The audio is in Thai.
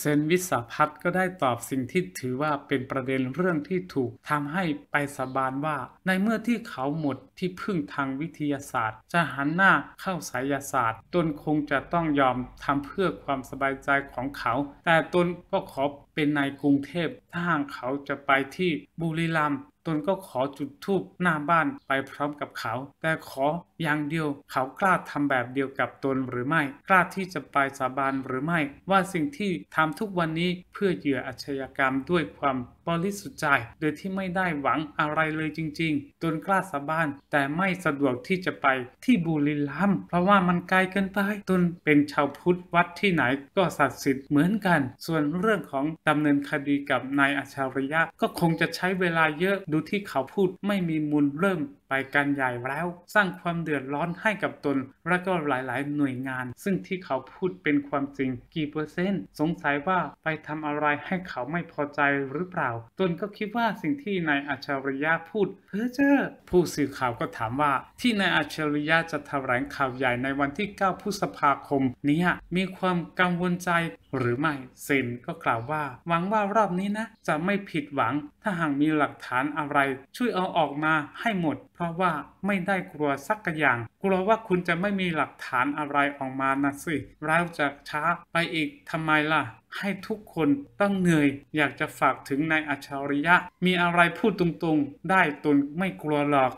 เซนวิสาพัฒก็ได้ตอบสิ่งที่ถือว่าเป็นประเด็นเรื่องที่ถูกทำให้ไปสาบานว่าในเมื่อที่เขาหมดที่พึ่งทางวิทยาศาสตร์ จะหันหน้าเข้าสายศาสตร์ ตนคงจะต้องยอมทำเพื่อความสบายใจของเขา แต่ตนก็ขอเป็นนายกรุงเทพถ้าหากเขาจะไปที่บุรีรัมย์ตนก็ขอจุดธูปหน้าบ้านไปพร้อมกับเขา แต่ขออย่างเดียวเขากล้าทำแบบเดียวกับตนหรือไม่ กล้าที่จะไปสาบานหรือไม่ ว่าสิ่งที่ทำทุกวันนี้เพื่อเหยื่ออาชญากรรมด้วยความบริสุทธิ์ใจโดยที่ไม่ได้หวังอะไรเลยจริงๆจนกล้าสาบานแต่ไม่สะดวกที่จะไปที่บุรีรัมย์เพราะว่ามันไกลเกินไปตนเป็นชาวพุทธวัดที่ไหนก็ศักดิ์สิทธิ์เหมือนกัน ส่วนเรื่องของดำเนินคดีกับนายอัจฉริยะ ก็คงจะใช้เวลาเยอะดูที่เขาพูดไม่มีมูลเริ่มไปกันใหญ่แล้วสร้างความเดือดร้อนให้กับตนและก็หลาย ๆ หน่วยงาน ซึ่งที่เขาพูดเป็นความจริงกี่เปอร์เซ็นต์ สงสัยว่าไปทำอะไรให้เขาไม่พอใจหรือเปล่า ตนก็คิดว่าสิ่งที่นายอัจฉริยะพูดเพ้อเจ้อผู้สื่อข่าวก็ถามว่าที่นายอัจฉริยะจะแถลงข่าวใหญ่ในวันที่ 9 พฤษภาคมนี้มีความกังวลใจ หรือไม่เซนก็กล่าวว่า หวังว่ารอบนี้นะ จะไม่ผิดหวัง ถ้าหากมีหลักฐานอะไร ช่วยเอาออกมาให้หมดพราะว่าไม่ได้กลัวสักอย่าง กลัวว่าคุณจะไม่มีหลักฐานอะไรออกมานะสิเราจะช้าไปอีกทำไมล่ะ ให้ทุกคนต้องเหนื่อยอยากจะฝากถึงนายอัจฉริยะ มีอะไรพูดตรงๆ ได้ตนไม่กลัวหรอก